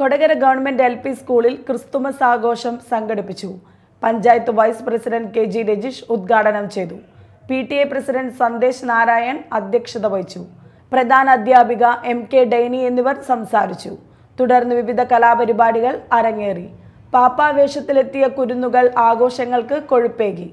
Kodakara government L P സ്കൂളിൽ Christmas ആഘോഷം സംഘടിപ്പിച്ചു panchayat vice president K G Rajeesh ഉദ്ഘാടനം ചെയ്തു P T A president Sandesh Narayan അധ്യക്ഷത വഹിച്ചു പ്രധാന അധ്യാപിക എം കെ ഡൈനി എന്നിവർ സംസാരിച്ചു തുടർന്ന് വിവിധ കലാപരിപാടികൾ അരങ്ങേറി പാപ്പാവേഷത്തിലെത്തിയ കുരുന്നുകൾ ആഘോഷങ്ങൾക്ക് കൊഴുപ്പേകി